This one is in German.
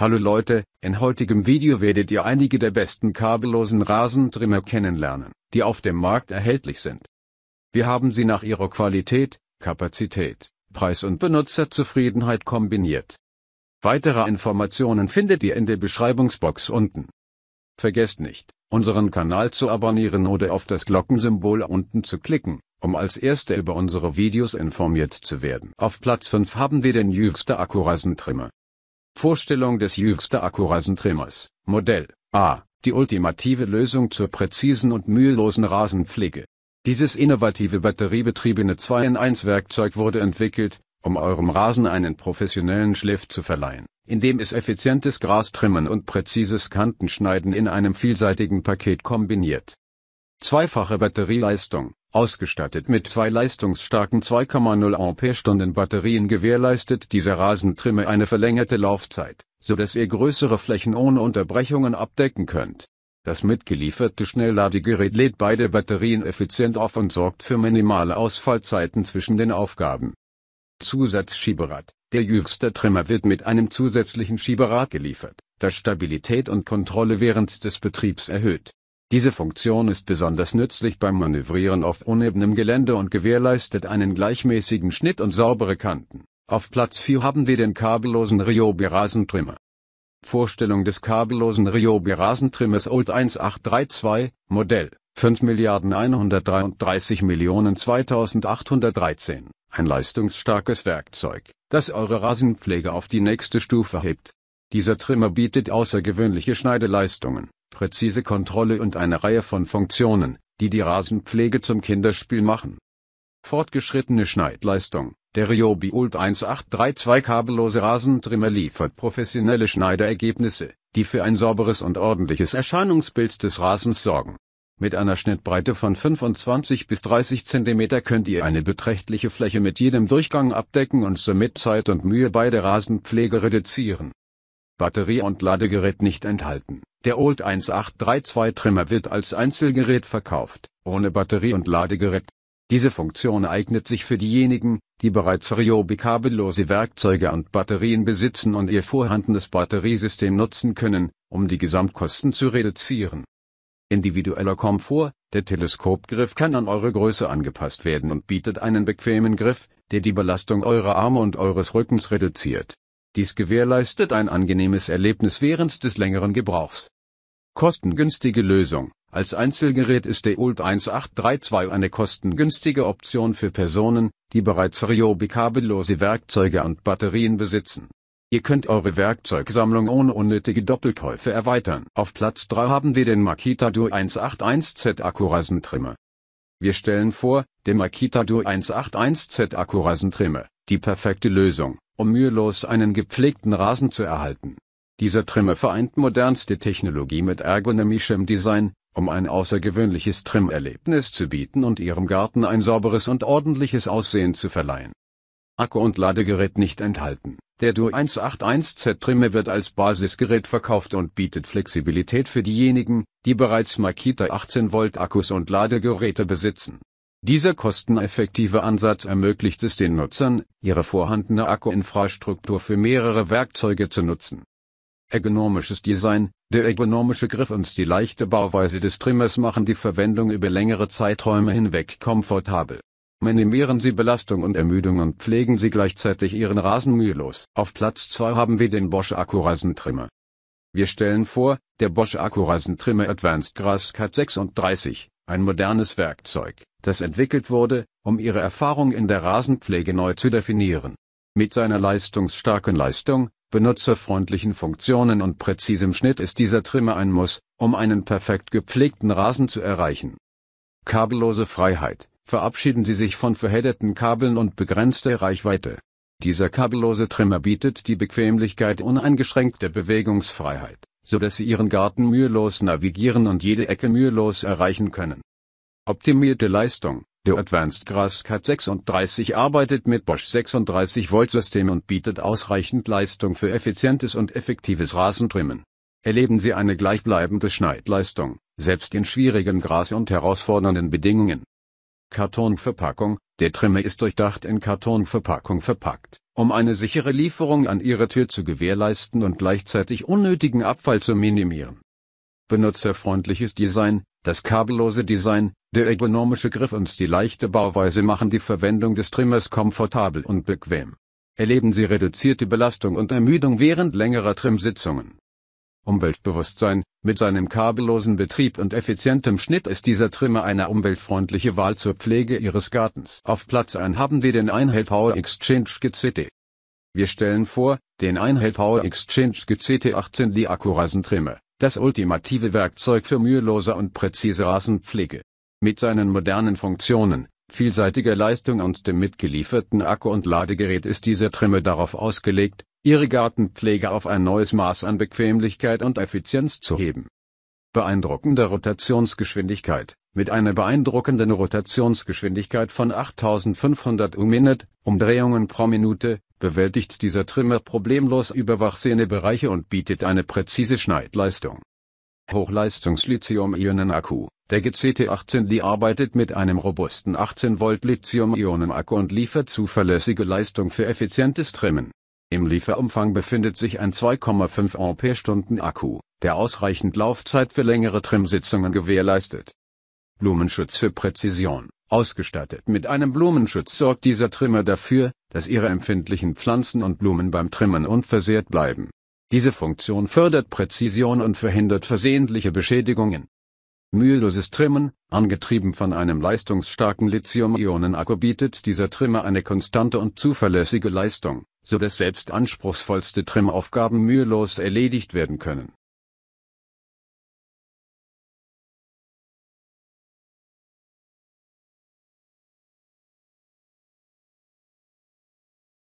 Hallo Leute, in heutigem Video werdet ihr einige der besten kabellosen Rasentrimmer kennenlernen, die auf dem Markt erhältlich sind. Wir haben sie nach ihrer Qualität, Kapazität, Preis und Benutzerzufriedenheit kombiniert. Weitere Informationen findet ihr in der Beschreibungsbox unten. Vergesst nicht, unseren Kanal zu abonnieren oder auf das Glockensymbol unten zu klicken, um als Erster über unsere Videos informiert zu werden. Auf Platz 5 haben wir den jüngsten Akkurasentrimmer. Vorstellung des jüngsten Akkurasentrimmers, Modell A, die ultimative Lösung zur präzisen und mühelosen Rasenpflege. Dieses innovative batteriebetriebene 2-in-1-Werkzeug wurde entwickelt, um eurem Rasen einen professionellen Schliff zu verleihen, indem es effizientes Grastrimmen und präzises Kantenschneiden in einem vielseitigen Paket kombiniert. Zweifache Batterieleistung Ausgestattet mit zwei leistungsstarken 2,0 Ampere-Stunden Batterien gewährleistet dieser Rasentrimmer eine verlängerte Laufzeit, so dass ihr größere Flächen ohne Unterbrechungen abdecken könnt. Das mitgelieferte Schnellladegerät lädt beide Batterien effizient auf und sorgt für minimale Ausfallzeiten zwischen den Aufgaben. Zusatzschieberad. Der jüngste Trimmer wird mit einem zusätzlichen Schieberad geliefert, das Stabilität und Kontrolle während des Betriebs erhöht diese Funktion ist besonders nützlich beim Manövrieren auf unebenem Gelände und gewährleistet einen gleichmäßigen Schnitt und saubere Kanten. Auf Platz 4 haben wir den kabellosen Ryobi Rasentrimmer. Vorstellung des kabellosen Ryobi Rasentrimmers Old 1832, Modell 5.133.2813, ein leistungsstarkes Werkzeug, das eure Rasenpflege auf die nächste Stufe hebt. Dieser Trimmer bietet außergewöhnliche Schneideleistungen präzise Kontrolle und eine Reihe von Funktionen, die die Rasenpflege zum Kinderspiel machen. Fortgeschrittene Schneidleistung. Der Ryobi Ult 1832 kabellose Rasentrimmer liefert professionelle Schneiderergebnisse, die für ein sauberes und ordentliches Erscheinungsbild des Rasens sorgen. Mit einer Schnittbreite von 25 bis 30 cm könnt ihr eine beträchtliche Fläche mit jedem Durchgang abdecken und somit Zeit und Mühe bei der Rasenpflege reduzieren. Batterie und Ladegerät nicht enthalten. Der Old 1832 Trimmer wird als Einzelgerät verkauft, ohne Batterie und Ladegerät. Diese Funktion eignet sich für diejenigen, die bereits Ryobi-kabellose Werkzeuge und Batterien besitzen und ihr vorhandenes Batteriesystem nutzen können, um die Gesamtkosten zu reduzieren. Individueller Komfort, der Teleskopgriff kann an eure Größe angepasst werden und bietet einen bequemen Griff, der die Belastung eurer Arme und eures Rückens reduziert dies gewährleistet ein angenehmes Erlebnis während des längeren Gebrauchs. Kostengünstige Lösung. Als Einzelgerät ist der Ult 1832 eine kostengünstige Option für Personen, die bereits Ryobi-kabellose Werkzeuge und Batterien besitzen. Ihr könnt eure Werkzeugsammlung ohne unnötige Doppelkäufe erweitern. Auf Platz 3 haben wir den Makita Du 181Z Akkurasentrimmer. Wir stellen vor, der Makita Du 181Z Akkurasentrimmer, die perfekte Lösung, um mühelos einen gepflegten Rasen zu erhalten. Dieser Trimmer vereint modernste Technologie mit ergonomischem Design, um ein außergewöhnliches Trimmerlebnis zu bieten und ihrem Garten ein sauberes und ordentliches Aussehen zu verleihen. Akku und Ladegerät nicht enthalten. Der Duo 181Z Trimmer wird als Basisgerät verkauft und bietet Flexibilität für diejenigen, die bereits Makita 18 Volt Akkus und Ladegeräte besitzen. Dieser kosteneffektive Ansatz ermöglicht es den Nutzern, ihre vorhandene Akkuinfrastruktur für mehrere Werkzeuge zu nutzen. Ergonomisches Design, der ergonomische Griff und die leichte Bauweise des Trimmers machen die Verwendung über längere Zeiträume hinweg komfortabel. Minimieren Sie Belastung und Ermüdung und pflegen Sie gleichzeitig Ihren Rasen mühelos. Auf Platz 2 haben wir den Bosch Akkurasentrimmer. Wir stellen vor, der Bosch Akkurasentrimmer Advanced Grass Cut 36, ein modernes Werkzeug das entwickelt wurde, um ihre Erfahrung in der Rasenpflege neu zu definieren. Mit seiner leistungsstarken Leistung, benutzerfreundlichen Funktionen und präzisem Schnitt ist dieser Trimmer ein Muss, um einen perfekt gepflegten Rasen zu erreichen. Kabellose Freiheit. Verabschieden Sie sich von verhedderten Kabeln und begrenzter Reichweite. Dieser kabellose Trimmer bietet die Bequemlichkeit uneingeschränkter Bewegungsfreiheit, so dass Sie Ihren Garten mühelos navigieren und jede Ecke mühelos erreichen können. Optimierte Leistung der Advanced Cut 36 arbeitet mit Bosch 36 Volt System und bietet ausreichend Leistung für effizientes und effektives Rasentrimmen. Erleben Sie eine gleichbleibende Schneidleistung, selbst in schwierigen Gras- und herausfordernden Bedingungen. Kartonverpackung, der Trimmer ist durchdacht in Kartonverpackung verpackt, um eine sichere Lieferung an Ihre Tür zu gewährleisten und gleichzeitig unnötigen Abfall zu minimieren. Benutzerfreundliches Design, das kabellose Design, der ergonomische Griff und die leichte Bauweise machen die Verwendung des Trimmers komfortabel und bequem. Erleben Sie reduzierte Belastung und Ermüdung während längerer Trimsitzungen. Umweltbewusstsein, mit seinem kabellosen Betrieb und effizientem Schnitt ist dieser Trimmer eine umweltfreundliche Wahl zur Pflege Ihres Gartens. Auf Platz 1 haben wir den Einhell Power Exchange GCT. Wir stellen vor, den Einhell Power Exchange GCT 18 die Akkurasen das ultimative Werkzeug für mühelose und präzise Rasenpflege. Mit seinen modernen Funktionen, vielseitiger Leistung und dem mitgelieferten Akku und Ladegerät ist dieser Trimme darauf ausgelegt, ihre Gartenpflege auf ein neues Maß an Bequemlichkeit und Effizienz zu heben. Beeindruckende Rotationsgeschwindigkeit. Mit einer beeindruckenden Rotationsgeschwindigkeit von 8500 U-Minute, Umdrehungen pro Minute, bewältigt dieser Trimmer problemlos überwachsene Bereiche und bietet eine präzise Schneidleistung. Hochleistungs-Lithium-Ionen-Akku Der GCT18D arbeitet mit einem robusten 18-Volt-Lithium-Ionen-Akku und liefert zuverlässige Leistung für effizientes Trimmen. Im Lieferumfang befindet sich ein 2,5 ampere stunden Akku, der ausreichend Laufzeit für längere Trimsitzungen gewährleistet. Blumenschutz für Präzision Ausgestattet mit einem Blumenschutz sorgt dieser Trimmer dafür, dass ihre empfindlichen Pflanzen und Blumen beim Trimmen unversehrt bleiben. Diese Funktion fördert Präzision und verhindert versehentliche Beschädigungen. Müheloses Trimmen, angetrieben von einem leistungsstarken Lithium-Ionen-Akku bietet dieser Trimmer eine konstante und zuverlässige Leistung, so dass selbst anspruchsvollste Trimmaufgaben mühelos erledigt werden können.